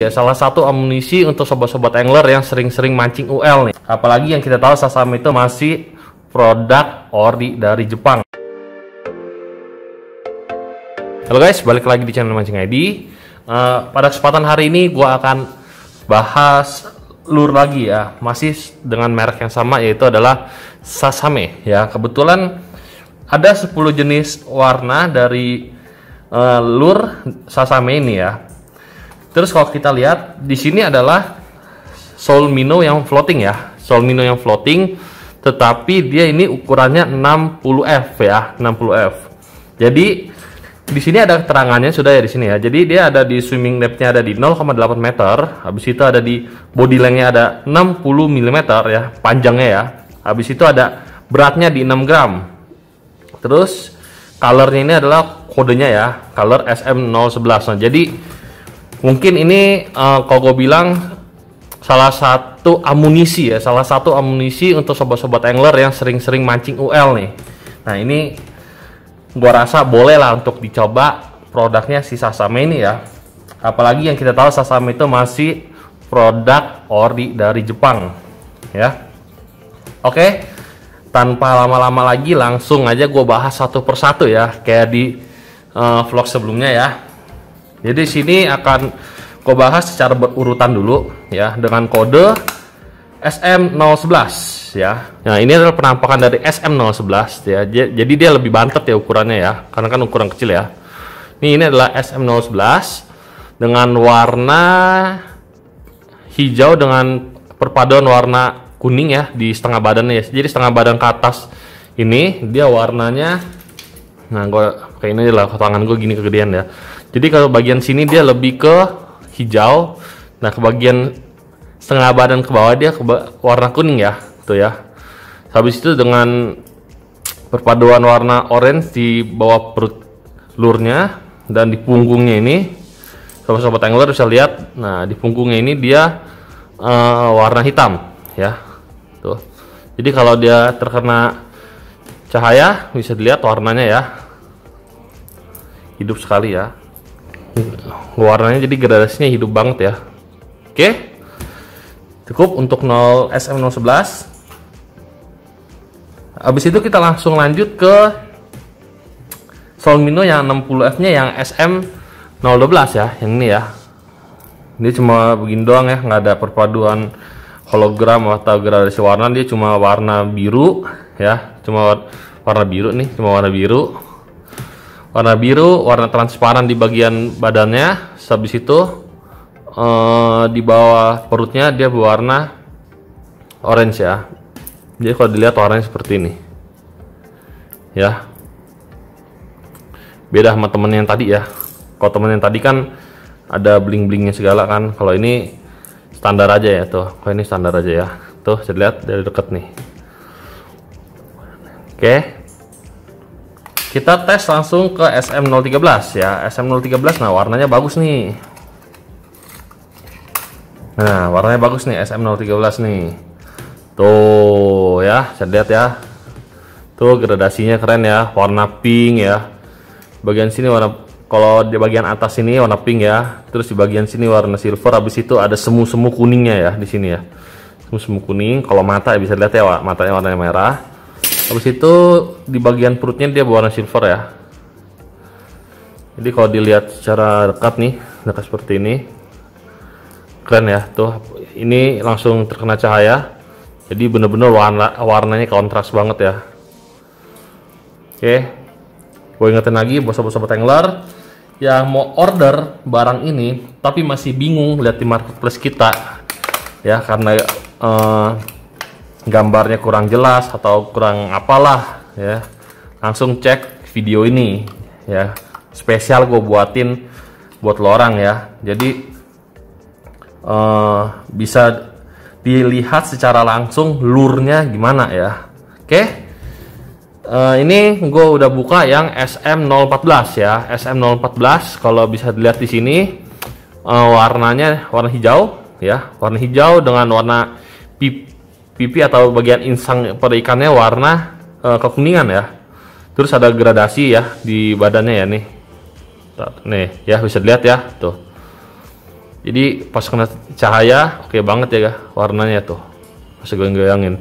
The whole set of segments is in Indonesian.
Ya, salah satu amunisi untuk sobat-sobat angler yang sering-sering mancing UL nih. Apalagi yang kita tahu sasam itu masih produk ori dari Jepang. Halo guys, balik lagi di channel Mancing ID. Uh, eh, pada kesempatan hari ini gue akan bahas lur lagi ya, masih dengan merek yang sama yaitu adalah Sasame ya. Kebetulan ada 10 jenis warna dari uh, lur Sasame ini ya Terus kalau kita lihat di sini adalah Sol Mino yang floating ya. Sol Mino yang floating tetapi dia ini ukurannya 60F ya, 60F. Jadi di sini ada keterangannya sudah ya di sini ya. Jadi dia ada di swimming depth-nya ada di 0,8 meter, habis itu ada di body length-nya ada 60 mm ya, panjangnya ya. Habis itu ada beratnya di 6 gram. Terus colornya ini adalah kodenya ya, color SM011. Nah, jadi mungkin ini uh, kalau gue bilang salah satu amunisi ya, salah satu amunisi untuk sobat-sobat angler yang sering-sering mancing UL nih. Nah ini gue rasa boleh lah untuk dicoba produknya si Sasame ini ya. Apalagi yang kita tahu Sasame itu masih produk ori dari Jepang ya. Oke, tanpa lama-lama lagi langsung aja gue bahas satu persatu ya, kayak di uh, vlog sebelumnya ya. Jadi sini akan kau bahas secara berurutan dulu ya dengan kode SM011 ya. Nah, ini adalah penampakan dari SM011 ya. Jadi dia lebih bantet ya ukurannya ya, karena kan ukuran kecil ya. Ini ini adalah SM011 dengan warna hijau dengan perpaduan warna kuning ya di setengah badannya ya. Jadi setengah badan ke atas ini dia warnanya nah gue kayak ini adalah tangan gue gini kegedean ya jadi kalau bagian sini dia lebih ke hijau. Nah, ke bagian setengah badan ke bawah dia ke warna kuning ya, tuh ya. Habis itu dengan perpaduan warna orange di bawah perut lurnya dan di punggungnya ini sobat-sobat angler bisa lihat nah di punggungnya ini dia uh, warna hitam ya tuh jadi kalau dia terkena cahaya bisa dilihat warnanya ya hidup sekali ya warnanya jadi gradasinya hidup banget ya oke cukup untuk 0 SM011 habis itu kita langsung lanjut ke Solmino yang 60F nya yang SM012 ya yang ini ya ini cuma begini doang ya nggak ada perpaduan hologram atau gradasi warna dia cuma warna biru ya cuma warna biru nih cuma warna biru warna biru, warna transparan di bagian badannya. Habis itu uh, di bawah perutnya dia berwarna orange ya. Jadi kalau dilihat warnanya seperti ini. Ya. Beda sama temen yang tadi ya. Kalau temen yang tadi kan ada bling-blingnya segala kan. Kalau ini standar aja ya tuh. Kalau ini standar aja ya. Tuh, saya lihat dari dekat nih. Oke, kita tes langsung ke SM013 ya. SM013 nah warnanya bagus nih. Nah, warnanya bagus nih SM013 nih. Tuh ya, saya lihat ya. Tuh gradasinya keren ya, warna pink ya. Bagian sini warna kalau di bagian atas ini warna pink ya. Terus di bagian sini warna silver habis itu ada semu-semu kuningnya ya di sini ya. Semu-semu kuning, kalau mata ya bisa lihat ya matanya warnanya merah. Habis itu di bagian perutnya dia berwarna silver ya. Jadi kalau dilihat secara dekat nih, dekat seperti ini. Keren ya, tuh ini langsung terkena cahaya. Jadi bener-bener warna warnanya kontras banget ya. Oke. Gue ingetin lagi buat sobat-sobat tangler yang mau order barang ini tapi masih bingung lihat di marketplace kita ya karena uh, gambarnya kurang jelas atau kurang apalah ya langsung cek video ini ya spesial gue buatin buat lo orang ya jadi uh, bisa dilihat secara langsung lurnya gimana ya oke okay? uh, eh, ini gue udah buka yang SM014 ya SM014 kalau bisa dilihat di sini uh, warnanya warna hijau ya warna hijau dengan warna pip pipi atau bagian insang pada ikannya warna uh, kekuningan ya. Terus ada gradasi ya di badannya ya nih. Nih ya bisa dilihat ya tuh. Jadi pas kena cahaya oke okay banget ya warnanya tuh. masih goyang-goyangin.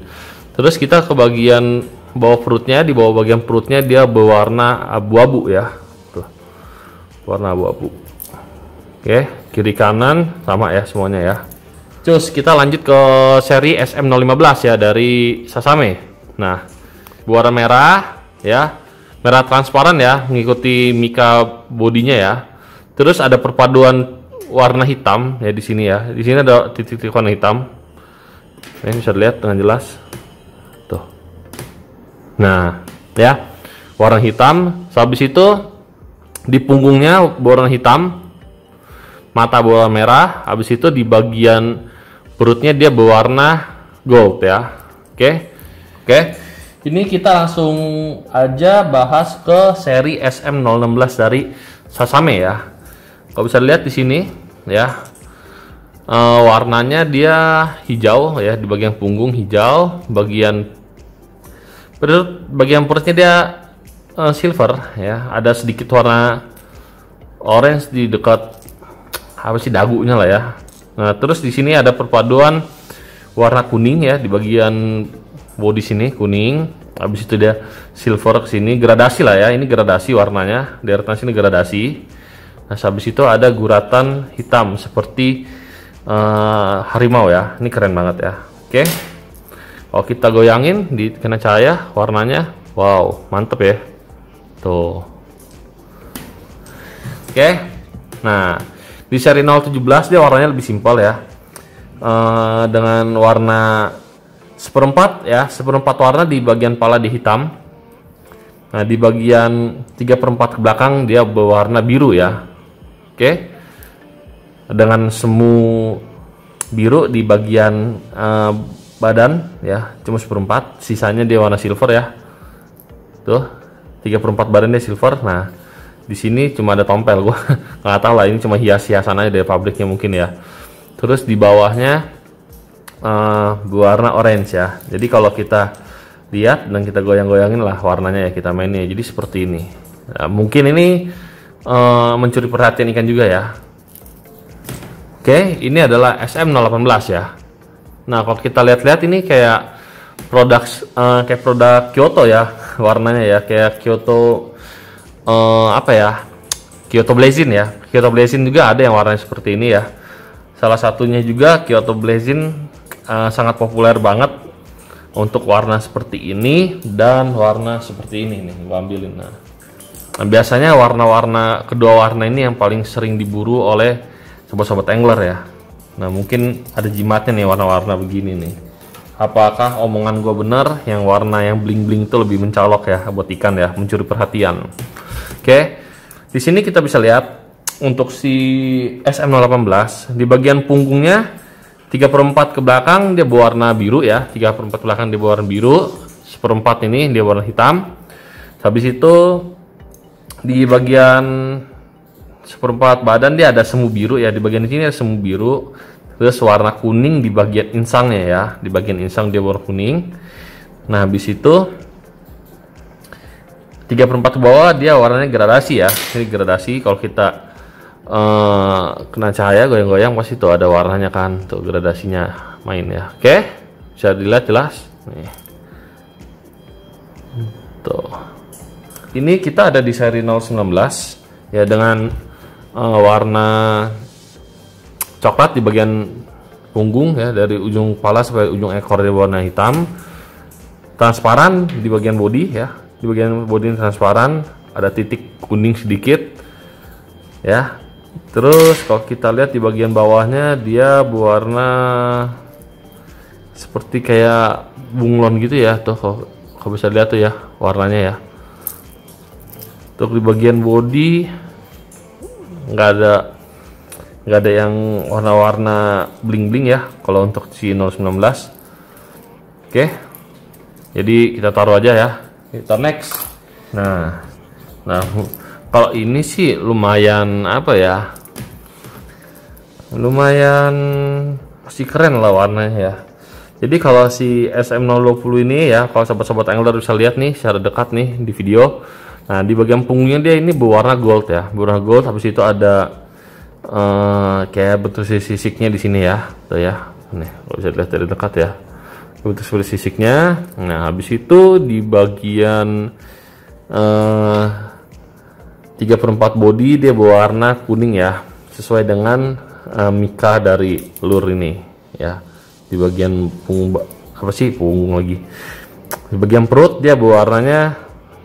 Terus kita ke bagian bawah perutnya, di bawah bagian perutnya dia berwarna abu-abu ya. Tuh. Warna abu-abu. Oke, kiri kanan sama ya semuanya ya. Terus kita lanjut ke seri SM015 ya dari Sasame. Nah, warna merah ya, merah transparan ya, mengikuti mika bodinya ya. Terus ada perpaduan warna hitam ya di sini ya. Di sini ada titik-titik warna hitam. Ini bisa dilihat dengan jelas. Tuh. Nah, ya. Warna hitam. Habis itu di punggungnya warna hitam, mata bola merah, habis itu di bagian perutnya dia berwarna gold ya oke oke ini kita langsung aja bahas ke seri SM016 dari Sasame ya kalau bisa lihat di sini ya e, warnanya dia hijau ya di bagian punggung hijau bagian perut bagian perutnya dia e, silver ya ada sedikit warna orange di dekat apa sih dagunya lah ya Nah, terus di sini ada perpaduan warna kuning ya di bagian body sini kuning. Habis itu dia silver ke sini, gradasi lah ya. Ini gradasi warnanya, Di atas sini gradasi. Nah, habis itu ada guratan hitam seperti uh, harimau ya. Ini keren banget ya. Oke. Okay. Kalau kita goyangin di kena cahaya warnanya wow, mantep ya. Tuh. Oke. Okay. Nah, di seri 017 dia warnanya lebih simpel ya. Uh, dengan warna seperempat ya, seperempat warna di bagian pala di hitam. Nah, di bagian 3 perempat ke belakang dia berwarna biru ya. Oke. Okay. Dengan semu biru di bagian uh, badan ya, cuma seperempat, sisanya dia warna silver ya. Tuh, 3 perempat badannya silver. Nah, di sini cuma ada tompel gua nggak tahu lah ini cuma hias-hiasan aja dari pabriknya mungkin ya terus di bawahnya uh, eh, warna orange ya jadi kalau kita lihat dan kita goyang-goyangin lah warnanya ya kita mainnya jadi seperti ini nah, mungkin ini uh, mencuri perhatian ikan juga ya oke ini adalah SM018 ya nah kalau kita lihat-lihat ini kayak produk uh, eh, kayak produk Kyoto ya warnanya ya kayak Kyoto uh, apa ya Kyoto Blazin ya Kyoto Blazin juga ada yang warnanya seperti ini ya salah satunya juga Kyoto Blazin uh, sangat populer banget untuk warna seperti ini dan warna seperti ini nih gue ambilin nah, nah biasanya warna-warna kedua warna ini yang paling sering diburu oleh sobat-sobat angler ya nah mungkin ada jimatnya nih warna-warna begini nih apakah omongan gue benar yang warna yang bling bling itu lebih mencolok ya buat ikan ya mencuri perhatian Oke. Di sini kita bisa lihat untuk si SM018 di bagian punggungnya 3 per 4 ke belakang dia berwarna biru ya 3 per 4 ke belakang dia berwarna biru 1 per 4 ini dia warna hitam habis itu di bagian seperempat badan dia ada semu biru ya di bagian sini ada semu biru terus warna kuning di bagian insangnya ya di bagian insang dia warna kuning nah habis itu 3 per ke bawah dia warnanya gradasi ya ini gradasi kalau kita uh, kena cahaya goyang-goyang pasti tuh ada warnanya kan tuh gradasinya main ya oke okay? bisa dilihat jelas nih tuh ini kita ada di seri 019 ya dengan uh, warna coklat di bagian punggung ya dari ujung kepala sampai ujung ekor di warna hitam transparan di bagian body ya di bagian ini transparan ada titik kuning sedikit ya terus kalau kita lihat di bagian bawahnya dia berwarna seperti kayak bunglon gitu ya tuh kalau, kalau bisa lihat tuh ya warnanya ya untuk di bagian bodi nggak ada nggak ada yang warna-warna bling-bling ya kalau untuk si 019 oke jadi kita taruh aja ya kita next nah nah kalau ini sih lumayan apa ya lumayan masih keren lah warnanya ya jadi kalau si SM020 ini ya, kalau sahabat-sahabat angler bisa lihat nih secara dekat nih di video. Nah, di bagian punggungnya dia ini berwarna gold ya. Berwarna gold habis itu ada uh, kayak bentuk sisiknya di sini ya. Tuh ya. Nih, kalau bisa lihat dari dekat ya untuk sebelah sisiknya nah habis itu di bagian eh, tiga perempat perempat body dia berwarna kuning ya sesuai dengan eh, mika dari lur ini ya di bagian punggung apa sih punggung lagi di bagian perut dia berwarnanya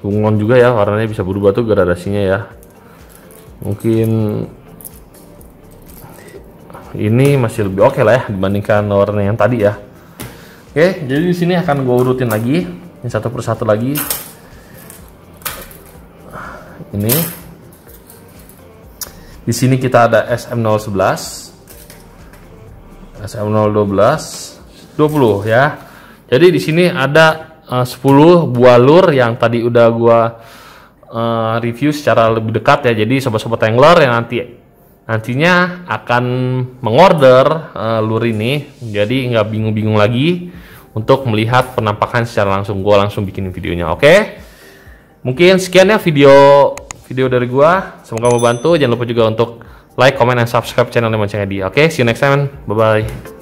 punggung juga ya warnanya bisa berubah tuh gradasinya ya mungkin ini masih lebih oke okay lah ya dibandingkan warna yang tadi ya Oke, jadi di sini akan gue urutin lagi, ini satu persatu lagi. Ini. Di sini kita ada SM011, SM012, 20 ya. Jadi di sini ada eh, uh, 10 buah lur yang tadi udah gue uh, review secara lebih dekat ya. Jadi sobat-sobat angler yang nanti nantinya akan mengorder uh, eh, lure ini jadi nggak bingung-bingung lagi untuk melihat penampakan secara langsung gue langsung bikin videonya oke okay? mungkin sekian ya video video dari gue semoga membantu jangan lupa juga untuk like comment dan subscribe channel Lemon Edi oke okay? see you next time bye bye